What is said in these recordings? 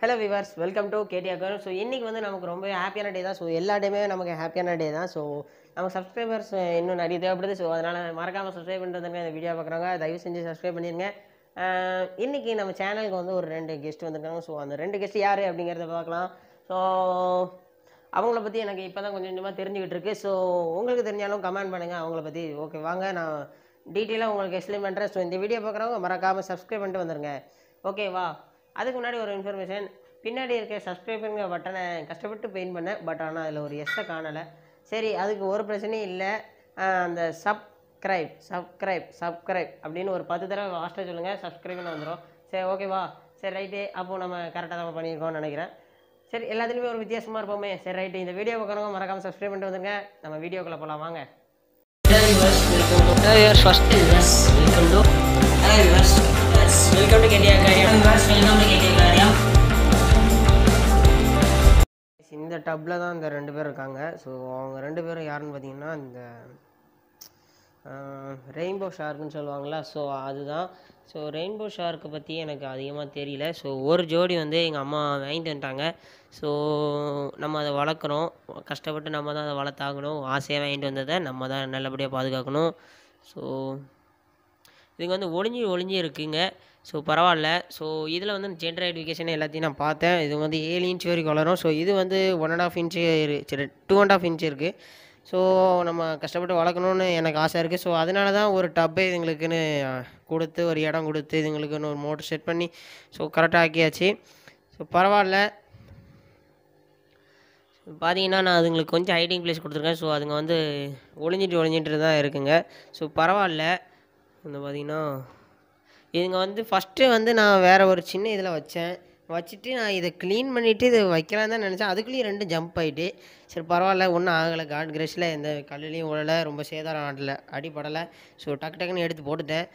hello viewers welcome to கேடியா care so இன்றைக்கி வந்து நமக்கு ரொம்ப ஹாப்பியான டே தான் ஸோ எல்லா டேமே நமக்கு ஹாப்பியான டே தான் ஸோ நமக்கு சப்ஸ்கிரைபர்ஸ் இன்னும் நிறைய தேவைப்படுது ஸோ அதனால் மறக்காமல் சப்ஸ்கிரைப் பண்ணுறதுங்க இந்த வீடியோ பார்க்குறாங்க தயவு செஞ்சு சப்ஸ்கிரைப் பண்ணிடுங்க இன்றைக்கி நம்ம சேனலுக்கு வந்து ஒரு ரெண்டு கெஸ்ட் வந்திருக்காங்க ஸோ அந்த ரெண்டு கெஸ்ட் யார் அப்படிங்கிறத பார்க்கலாம் ஸோ அவங்கள பற்றி எனக்கு இப்போ தான் கொஞ்சம் கொஞ்சமாக தெரிஞ்சுக்கிட்டு இருக்கு ஸோ உங்களுக்கு தெரிஞ்சாலும் கமெண்ட் பண்ணுங்கள் அவங்கள பற்றி ஓகே வாங்க நான் டீட்டெயிலாக உங்களுக்கு எக்ஸ்பிளைன் பண்ணுறேன் ஸோ இந்த வீடியோ பார்க்குறவங்க மறக்காமல் சப்ஸ்கிரைப் பண்ணிட்டு வந்துருங்க ஓகேவா அதுக்கு முன்னாடி ஒரு இன்ஃபர்மேஷன் பின்னாடி இருக்க சப்ஸ்கிரைபருங்க பட்டனை கஷ்டப்பட்டு பெயின் பண்ணேன் பட் ஆனால் அதில் ஒரு எஸ்ஸை காணலை சரி அதுக்கு ஒரு பிரச்சனையும் இல்லை அந்த சப்ஸ்கிரைப் சப்ஸ்கிரைப் சப்ஸ்கிரைப் அப்படின்னு ஒரு பத்து தடவை லாஸ்ட்டாக சொல்லுங்கள் சப்ஸ்கிரைப்னு வந்துடும் சரி ஓகேவா சரி ரைட்டு அப்போது நம்ம கரெக்டாக தான் பண்ணியிருக்கோம்னு நினைக்கிறேன் சரி எல்லாத்துலேயுமே ஒரு வித்தியாசமாக இருப்போமே சரி ரைட்டு இந்த வீடியோ பார்க்குறவங்க மறக்காமல் சப்ஸ்கிரைப் பண்ணிட்டு வந்துருங்க நம்ம வீடியோக்குள்ளே போகலாம் வாங்க வெல்கம் டு இந்த டப்பில் தான் இந்த ரெண்டு பேர் இருக்காங்க ஸோ அவங்க ரெண்டு பேரும் யாருன்னு பார்த்தீங்கன்னா இந்த ரெயின்போ ஷார்க்குன்னு சொல்லுவாங்களா ஸோ அதுதான் ஸோ ரெயின்போ ஷார்க்கை பற்றி எனக்கு அதிகமாக தெரியல ஸோ ஒரு ஜோடி வந்து எங்கள் அம்மா வாங்கிட்டு வந்துட்டாங்க ஸோ நம்ம அதை வளர்க்குறோம் கஷ்டப்பட்டு நம்ம தான் அதை வளர்த்தாகணும் ஆசையாக வாங்கிட்டு வந்ததை நம்ம தான் நல்லபடியாக பாதுகாக்கணும் ஸோ இதுங்க வந்து ஒளிஞ்சி ஒளிஞ்சி இருக்குங்க ஸோ பரவாயில்ல ஸோ இதில் வந்து ஜென்டர் ஐடிஃபிகேஷன் எல்லாத்தையும் நான் பார்த்தேன் இது வந்து ஏழு இன்ச் வரைக்கும் வளரும் ஸோ இது வந்து ஒன் அண்ட் ஆஃப் இன்ச்சு சரி டூ அண்ட் ஆஃப் இன்ச் இருக்குது ஸோ நம்ம கஷ்டப்பட்டு வளர்க்கணும்னு எனக்கு ஆசை இருக்குது ஸோ அதனால தான் ஒரு டப்பை இதுங்களுக்குன்னு கொடுத்து ஒரு இடம் கொடுத்து இதுங்களுக்குன்னு ஒரு மோட்டர் செட் பண்ணி ஸோ கரெக்டாக ஆக்கியாச்சு ஸோ பரவாயில்ல பார்த்தீங்கன்னா நான் அதுங்களுக்கு கொஞ்சம் ஹைடிங் பிளேஸ் கொடுத்துருக்கேன் ஸோ அதுங்க வந்து ஒளிஞ்சிட்டு ஒளிஞ்சிட்டு தான் இருக்குங்க ஸோ பரவாயில்ல வந்து பார்த்தீங்கன்னா இதுங்க வந்து ஃபஸ்ட்டு வந்து நான் வேறு ஒரு சின்ன இதில் வச்சேன் வச்சுட்டு நான் இதை க்ளீன் பண்ணிவிட்டு இது வைக்கலான்னு தான் நினச்சேன் அதுக்குள்ளேயும் ரெண்டும் ஜம்ப் ஆகிட்டு சரி பரவாயில்ல ஒன்றும் ஆகலை காட் கிரஷில் எந்த கல்லுலேயும் உழலை ரொம்ப சேதாரம் ஆடலை அடிப்படலை ஸோ டக்கு டக்குன்னு எடுத்து போட்டுட்டேன்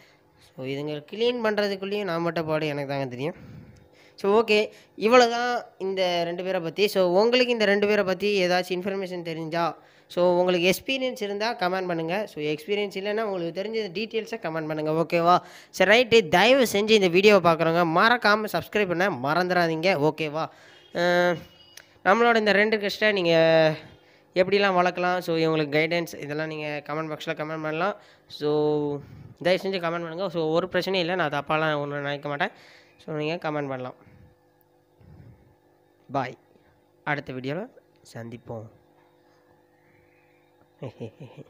ஸோ இதுங்க க்ளீன் பண்ணுறதுக்குள்ளேயும் நான் மட்டும் பாடு எனக்கு தாங்க தெரியும் ஸோ ஓகே இவ்வளோ தான் இந்த ரெண்டு பேரை பற்றி ஸோ உங்களுக்கு இந்த ரெண்டு பேரை பற்றி ஏதாச்சும் இன்ஃபர்மேஷன் தெரிஞ்சால் ஸோ உங்களுக்கு எக்ஸ்பீரியன்ஸ் இருந்தால் கமெண்ட் பண்ணுங்கள் ஸோ எக்ஸ்பீரியன்ஸ் இல்லைன்னா உங்களுக்கு தெரிஞ்ச டீட்டெயில்ஸை கமெண்ட் பண்ணுங்கள் ஓகேவா சரி ரைட்டு தயவு செஞ்சு இந்த வீடியோவை பார்க்குறவங்க மறக்காமல் சப்ஸ்கிரைப் பண்ண மறந்துடாதீங்க ஓகேவா நம்மளோட இந்த ரெண்டு கெஸ்ட்டை நீங்கள் எப்படிலாம் வளர்க்கலாம் ஸோ இவங்களுக்கு கைடன்ஸ் இதெல்லாம் நீங்கள் கமெண்ட் பாக்ஸில் கமெண்ட் பண்ணலாம் ஸோ தயவு செஞ்சு கமெண்ட் பண்ணுங்கள் ஸோ ஒரு பிரச்சனையும் இல்லை நான் தப்பாலாம் ஒன்று நினைக்க மாட்டேன் ஸோ நீங்கள் கமெண்ட் பண்ணலாம் பாய் அடுத்த வீடியோவில் சந்திப்போம் 嘿嘿嘿嘿